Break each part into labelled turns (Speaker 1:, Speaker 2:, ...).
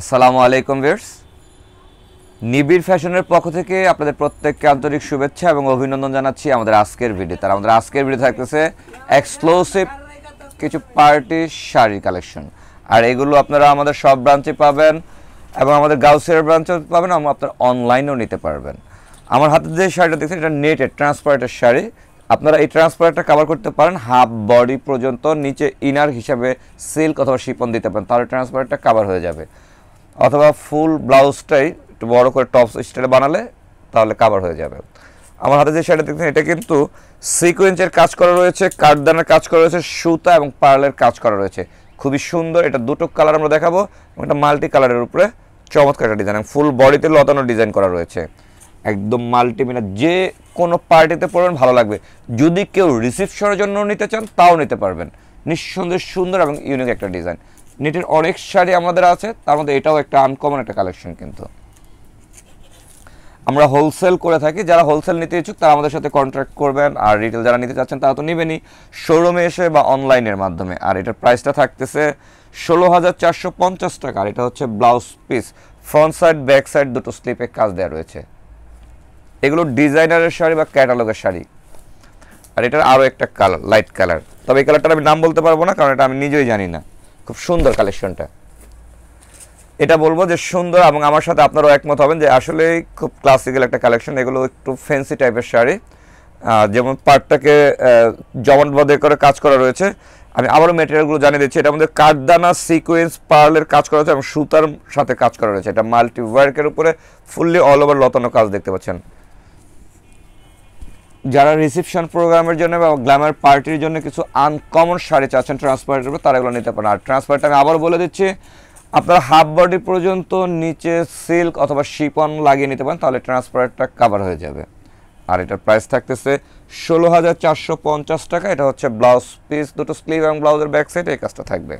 Speaker 1: আসসালামু আলাইকুম ভিউয়ার্স নিবিড় ফ্যাশনের পক্ষ থেকে আপনাদের প্রত্যেককে আন্তরিক শুভেচ্ছা এবং অভিনন্দন জানাচ্ছি আমাদের আজকের ভিডিও তার আমাদের আজকের ভিডিও থাকতেছে এক্সক্লুসিভ কিছু পার্টি শাড়ির কালেকশন আর এগুলো আপনারা আমাদের সব ব্রাঞ্চে পাবেন এবং আমাদের গাউসের ব্রাঞ্চে পাবেন এবং আপনার অনলাইনেও নিতে পারবেন আমার হাতে যে শাড়িটা দেখছেন এটা নেটের ট্রান্সপারেটের শাড়ি আপনারা এই ট্রান্সপারেটটা কাভার করতে পারেন হাফ বডি পর্যন্ত নিচে ইনার হিসাবে সিল্ক অথবা শিপন দিতে পারেন তাহলে ট্রান্সপারেটটা কাভার হয়ে যাবে অথবা ফুল ব্লাউজটাই একটু বড় করে টপ স্টাইলে বানালে তাহলে কাভার হয়ে যাবে আমার হাতে যে শাড়িটা দেখছেন এটা কিন্তু সিকোয়েন্সের কাজ করা রয়েছে কাঠদানের কাজ করা রয়েছে সুতা এবং পার্লের কাজ করা রয়েছে খুবই সুন্দর এটা দুটো কালার আমরা দেখাবো এবং এটা মাল্টি কালারের উপরে চমৎকার একটা ডিজাইন ফুল বডিতে লতানো ডিজাইন করা রয়েছে একদম মিনার যে কোনো পার্টিতে পড়বেন ভালো লাগবে যদি কেউ রিসিপশনের জন্য নিতে চান তাও নিতে পারবেন নিঃসন্দেহে সুন্দর এবং ইউনিক একটা ডিজাইন নেটের অনেক শাড়ি আমাদের আছে তার মধ্যে এটাও একটা আনকমন একটা কালেকশন কিন্তু আমরা হোলসেল করে থাকি যারা হোলসেল নিতে ইচ্ছুক তারা আমাদের সাথে কন্ট্যাক্ট করবেন আর রিটেল যারা নিতে চাচ্ছেন তারা তো নেবেনই শোরুমে এসে বা অনলাইনের মাধ্যমে আর এটার প্রাইসটা থাকতেছে ষোলো হাজার চারশো পঞ্চাশ টাকা আর এটা হচ্ছে blouse piece front side back side দুটো স্লিপে কাজ দেওয়া রয়েছে এগুলো ডিজাইনারের শাড়ি বা ক্যাটালগের শাড়ি আর এটার আরও একটা কালার লাইট কালার তবে এই কালারটার আমি নাম বলতে পারবো না কারণ এটা আমি নিজেই জানি না খুব সুন্দর কালেকশনটা এটা বলবো যে সুন্দর এবং আমার সাথে আপনারাও একমত হবেন যে আসলে খুব ক্লাসিক্যাল একটা কালেকশন এগুলো একটু ফ্যান্সি টাইপের শাড়ি যেমন পাটটাকে জমানবদ্ধ করে কাজ করা রয়েছে আমি আবারও মেটেরিয়ালগুলো জানিয়ে দিচ্ছি এটার মধ্যে কাঠদানা সিকোয়েন্স পার্লের কাজ করা হয়েছে এবং সুতার সাথে কাজ করা রয়েছে এটা মাল্টি ওয়ার্কের উপরে ফুললি অল ওভার লতানো কাজ দেখতে পাচ্ছেন যারা রিসেপশন প্রোগ্রামের জন্য বা গ্ল্যামার পার্টির জন্য কিছু আনকমন শাড়ি চাচ্ছেন ট্রান্সপারেন্ট উপর তারা এগুলো নিতে পারেন আর ট্রান্সপারেন্ট আমি আবার বলে দিচ্ছি আপনারা হাফ বডি পর্যন্ত নিচে সিল্ক অথবা শিপন লাগিয়ে নিতে পারেন তাহলে ট্রান্সপারেন্টটা কাভার হয়ে যাবে আর এটার প্রাইস থাকতেছে ষোলো হাজার চারশো পঞ্চাশ টাকা এটা হচ্ছে ব্লাউজ পিস দুটো স্লিভ এবং ব্লাউজের ব্যাক সাইড এই কাজটা থাকবে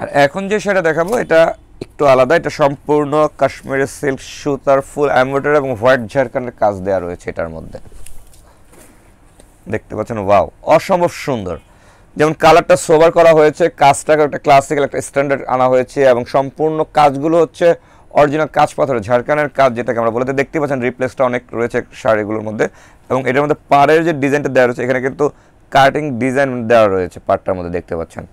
Speaker 1: আর এখন যে সেটা দেখাবো এটা একটু আলাদা এটা সম্পূর্ণ কাশ্মীরের সিল্ক সুতার ফুল অ্যাম্বোটার এবং হোয়াইট ঝাড়খানের কাজ দেওয়া রয়েছে এটার মধ্যে দেখতে পাচ্ছেন ওয়াও অসম্ভব সুন্দর যেমন কালারটা সোভার করা হয়েছে কাজটাকে একটা ক্লাসিক্যাল একটা স্ট্যান্ডার্ড আনা হয়েছে এবং সম্পূর্ণ কাজগুলো হচ্ছে অরিজিনাল কাজ পাথরের ঝাড়খানের কাজ যেটাকে আমরা বলতে দেখতে পাচ্ছেন রিপ্লেসটা অনেক রয়েছে শাড়িগুলোর মধ্যে এবং এটার মধ্যে পাড়ের যে ডিজাইনটা দেওয়া রয়েছে এখানে কিন্তু কাটিং ডিজাইন দেওয়া রয়েছে পাটটার মধ্যে দেখতে পাচ্ছেন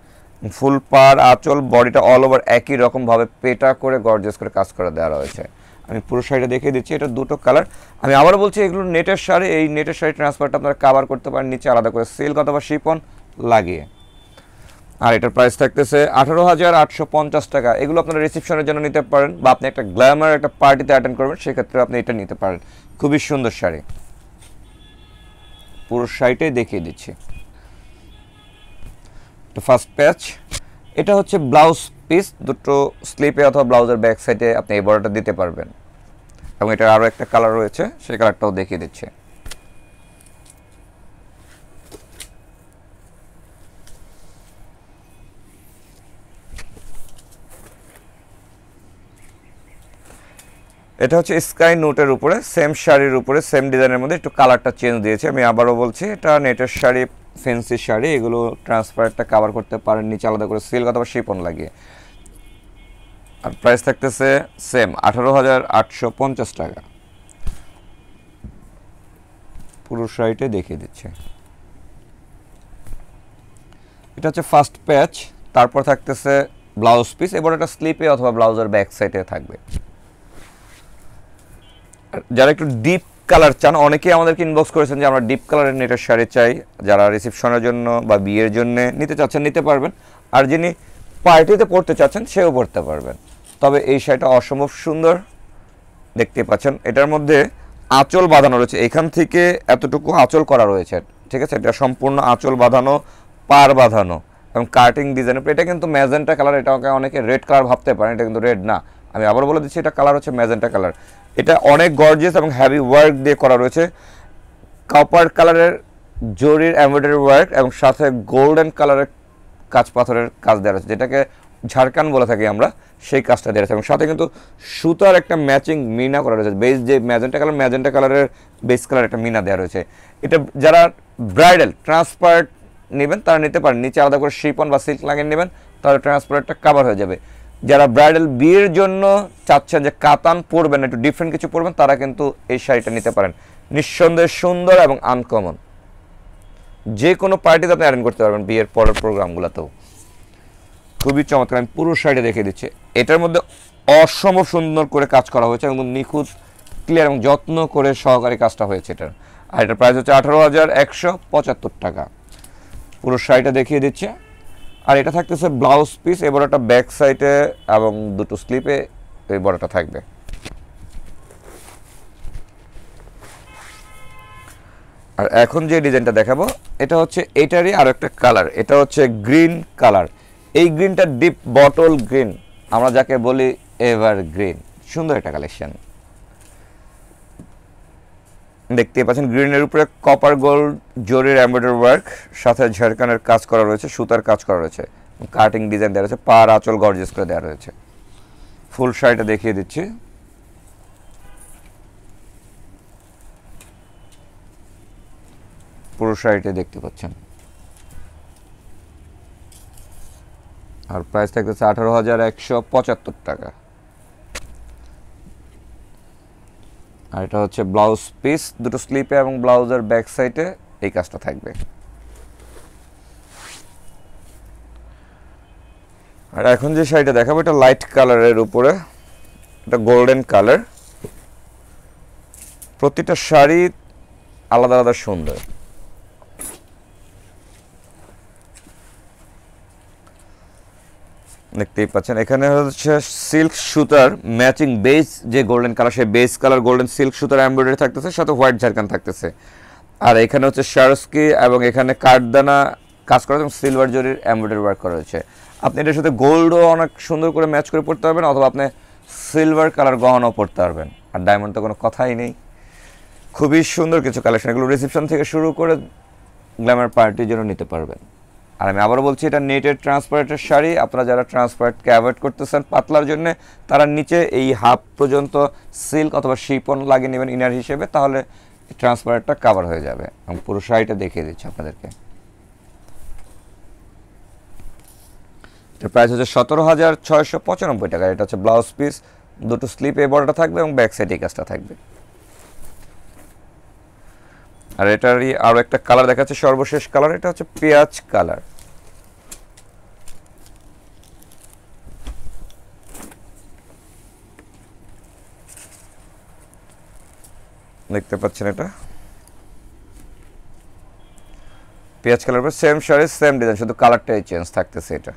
Speaker 1: ফুল পার আঁচল বডিটা অল ওভার একই রকমভাবে পেটা করে গর্জেস করে কাজ করে দেওয়া রয়েছে আমি পুরো শাড়িটা দেখিয়ে দিচ্ছি এটা দুটো কালার আমি আবার বলছি এগুলো নেটের শাড়ি এই নেটের শাড়ি ট্রান্সফারটা আপনারা কাভার করতে পারেন নিচে আলাদা করে সিল্ক অথবা শিপন লাগিয়ে আর এটার প্রাইস থাকতেছে আঠারো হাজার আটশো পঞ্চাশ টাকা এগুলো আপনারা রিসেপশনের জন্য নিতে পারেন বা আপনি একটা গ্ল্যামার একটা পার্টিতে অ্যাটেন্ড করবেন সেক্ষেত্রে আপনি এটা নিতে পারেন খুবই সুন্দর শাড়ি পুরো শাড়িটাই দেখিয়ে দিচ্ছি একটা ফার্স্ট প্যাচ এটা হচ্ছে ব্লাউজ পিস দুটো স্লিপে অথবা ব্লাউজের ব্যাক সাইডে আপনি এই বড়টা দিতে পারবেন এবং এটার আরও একটা কালার রয়েছে সেই কালারটাও দেখিয়ে দিচ্ছে এটা হচ্ছে স্কাই নোটের উপরে সেম শাড়ির উপরে সেম ডিজাইনের মধ্যে একটু কালারটা চেঞ্জ দিয়েছে আমি আবারও বলছি এটা নেটের শাড়ি ফেন্সি শাড়ি এগুলো ট্রান্সপারেন্টটা কাভার করতে পারেন নিচে আলাদা করে সিল্ক অথবা শিপন লাগিয়ে আর প্রাইস থাকতেছে সেম আঠারো হাজার আটশো পঞ্চাশ টাকা পুরো শাড়িটাই দেখিয়ে দিচ্ছে এটা হচ্ছে ফার্স্ট প্যাচ তারপর থাকতেছে ব্লাউজ পিস এবার এটা স্লিপে অথবা ব্লাউজের ব্যাক সাইডে থাকবে যারা একটু ডিপ কালার চান অনেকে আমাদেরকে ইনবক্স করেছেন যে আমরা ডিপ কালারের নেটের শাড়ি চাই যারা রিসেপশনের জন্য বা বিয়ের জন্য নিতে চাচ্ছেন নিতে পারবেন আর যিনি পার্টিতে পড়তে চাচ্ছেন সেও পড়তে পারবেন তবে এই শাড়িটা অসম্ভব সুন্দর দেখতে পাচ্ছেন এটার মধ্যে আঁচল বাঁধানো রয়েছে এখান থেকে এতটুকু আঁচল করা রয়েছে ঠিক আছে এটা সম্পূর্ণ আঁচল বাঁধানো পার বাঁধানো এবং কার্টিং ডিজাইন এটা কিন্তু ম্যাজেন্টা কালার এটা অনেকে রেড কালার ভাবতে পারেন এটা কিন্তু রেড না আমি আবার বলে দিচ্ছি এটা কালার হচ্ছে ম্যাজেন্টা কালার এটা অনেক গর্জিয়াস এবং হ্যাভি ওয়ার্ক দিয়ে করা রয়েছে কপার কালারের জরির এমব্রয়ডারি ওয়ার্ক এবং সাথে গোল্ডেন কালারের কাজ পাথরের কাজ দেওয়া রয়েছে যেটাকে ঝাড়কান বলে থাকি আমরা সেই কাজটা দেওয়া রয়েছে এবং সাথে কিন্তু সুতার একটা ম্যাচিং মিনা করা রয়েছে বেস যে ম্যাজেন্টা কালার ম্যাজেন্টা কালারের বেস কালার একটা মিনা দেওয়া রয়েছে এটা যারা ব্রাইডাল ট্রান্সপার্ট নেবেন তারা নিতে পারেন নিচে আলাদা করে শিপন বা সিল্ক লাগিয়ে নেবেন তাহলে ট্রান্সপার্টটা কাভার হয়ে যাবে যারা ব্রাইডাল বিয়ের জন্য চাচ্ছেন যে কাতান পরবেন একটু ডিফারেন্ট কিছু পরবেন তারা কিন্তু এই শাড়িটা নিতে পারেন নিঃসন্দেহে সুন্দর এবং আনকমন যে কোনো পার্টিতে আপনি অ্যারেঞ্জ করতে পারবেন বিয়ের পরের প্রোগ্রামগুলোতেও খুবই চমৎকার আমি পুরো শাড়িটা দেখে দিচ্ছি এটার মধ্যে অসম্ভব সুন্দর করে কাজ করা হয়েছে একদম নিখুঁত ক্লিয়ার এবং যত্ন করে সহকারী কাজটা হয়েছে এটার আর এটার প্রাইস হচ্ছে আঠারো হাজার একশো পঁচাত্তর টাকা পুরো শাড়িটা দেখিয়ে দিচ্ছে আর এটা থাকতেছে ব্লাউজ পিস এ বড়টা ব্যাক সাইডে এবং দুটো স্লিপে এই বড়টা থাকবে আর এখন যে ডিজাইনটা দেখাবো এটা হচ্ছে এটারই আর একটা কালার এটা হচ্ছে গ্রিন কালার এই গ্রিনটা ডিপ বটল গ্রিন আমরা যাকে বলি এভার গ্রিন সুন্দর একটা কালেকশন দেখতে পাচ্ছেন গ্রিনের উপরে কপার গোল্ড জরির এমব্রয়ডারি ওয়ার্ক সাথে ঝাড়খানের কাজ করা রয়েছে সুতার কাজ করা রয়েছে কাটিং ডিজাইন দেওয়া রয়েছে পার আঁচল গর্জেস করে দেওয়া রয়েছে ফুল শাড়িটা দেখিয়ে দিচ্ছি পুরো শাড়িটা দেখতে পাচ্ছেন আর প্রাইস থাকতেছে আঠারো হাজার একশো পঁচাত্তর টাকা আর এটা হচ্ছে ব্লাউজ পিস দুটো স্লিপে এবং ব্লাউজের ব্যাক সাইডে এই কাজটা থাকবে আর এখন যে শাড়িটা দেখাবো এটা লাইট কালারের উপরে এটা গোল্ডেন কালার প্রতিটা শাড়ি আলাদা আলাদা সুন্দর দেখতেই পাচ্ছেন এখানে হচ্ছে সিল্ক সুতার ম্যাচিং বেস যে গোল্ডেন কালার সেই বেস কালার গোল্ডেন সিল্ক সুতার এমব্রয়ডারি থাকতেছে সাথে হোয়াইট ঝাড়খান থাকতেছে আর এখানে হচ্ছে শারস্কি এবং এখানে কাঠদানা কাজ করা এবং সিলভার জরির এমব্রয়ডারি ওয়ার্ক করা হয়েছে আপনি এটার সাথে গোল্ডও অনেক সুন্দর করে ম্যাচ করে পড়তে পারবেন অথবা আপনি সিলভার কালার গহনাও পড়তে পারবেন আর ডায়মন্ড তো কোনো কথাই নেই খুবই সুন্দর কিছু কালেকশন এগুলো রিসেপশন থেকে শুরু করে গ্ল্যামার পার্টির জন্য নিতে পারবেন আর আমি আবার বলছি এটা নেটের ট্রান্সপারেন্টের শাড়ি আপনারা যারা ট্রান্সপারেন্টকে অ্যাভয়েড করতেছেন পাতলার জন্য তারা নিচে এই হাফ পর্যন্ত সিল্ক অথবা শিপন লাগিয়ে নেবেন ইনার হিসেবে তাহলে ট্রান্সপারেন্টটা কাভার হয়ে যাবে এবং পুরো শাড়িটা দেখিয়ে দিচ্ছি আপনাদেরকে এটার প্রাইস হচ্ছে সতেরো হাজার ছয়শো পঁচানব্বই টাকা এটা হচ্ছে ব্লাউজ পিস দুটো স্লিপ এ বর্ডারটা থাকবে এবং ব্যাক সাইড এই কাজটা থাকবে আর এটারই আরও একটা কালার দেখাচ্ছে সর্বশেষ কালার এটা হচ্ছে পেঁয়াজ কালার দেখতে পাচ্ছেন এটা পেঁয়াজ colour same sari same design শুধু কালারটাই চেঞ্জ থাকতেছে এটা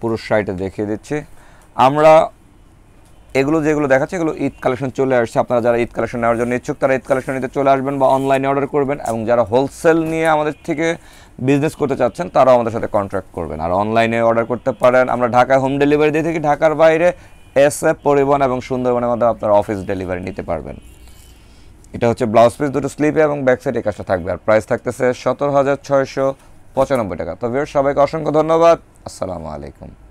Speaker 1: পুরো শাড়িটা দেখিয়ে দিচ্ছি আমরা এগুলো যেগুলো দেখাচ্ছে এগুলো ঈদ কালেকশন চলে আসছে আপনারা যারা ঈদ কালেকশন নেওয়ার জন্য ইচ্ছুক তারা ঈদ কালেকশন নিতে চলে আসবেন বা অনলাইনে অর্ডার করবেন এবং যারা হোলসেল নিয়ে আমাদের থেকে বিজনেস করতে চাচ্ছেন তারাও আমাদের সাথে কন্ট্যাক্ট করবেন আর অনলাইনে অর্ডার করতে পারেন আমরা ঢাকায় হোম ডেলিভারি দিয়ে থাকি ঢাকার বাইরে এস এফ পরিবহন এবং সুন্দরবনের মধ্যে আপনার অফিস ডেলিভারি নিতে পারবেন এটা হচ্ছে ব্লাউজ পিস দুটো স্লিপে এবং ব্যাক সাইডে থাকবে আর প্রাইস থাকতেছে সতেরো হাজার ছয়শো পঁচানব্বই টাকা তবে সবাইকে অসংখ্য ধন্যবাদ আসসালামু আলাইকুম